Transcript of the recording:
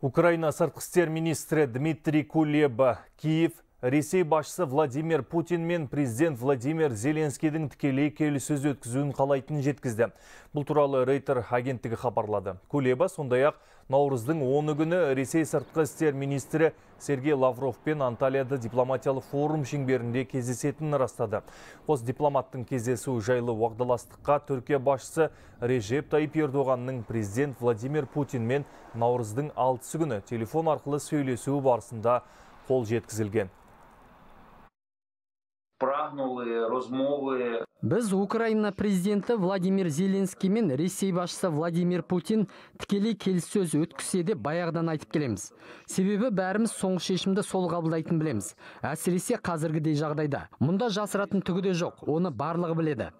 Украина сыртқы істер министрі Дмитрий Кулеба Киев Ресей басшысы Владимир Путин мен президент Владимир Зеленскийдің тікелей келіссөз өткізуін қалайтын жеткізді. Бұл туралы Рейтер агенттігі хабарлады. Кулеба сондай-ақ наурыздың 10 күні Ресей сыртқы істер министрі Сергей Лавров пен Анталияда дипломатиялық форум шеңберінде кездесетінін растады. Қос дипломаттың кездесуі жайлы уағдаластыққа Түркия басшысы Режеп Тайып Ердоғанның президент Владимир Путинмен наурыздың 6 күні телефон арқылы сөйлесуі барысында қол жеткізілген розмови. Біз Украина президенті Владимир Зеленский мен Ресей басшысы Владимир Путин тікелей келіссөз өткізсе де баяғыдан айтып келеміз. Себебі бәріміз соңғы шешімді сол қабылдайтын білеміз. Әсіресе қазіргідей жағдайда. Мұнда жасыратын түгіде жоқ. Оны барлығы біледі.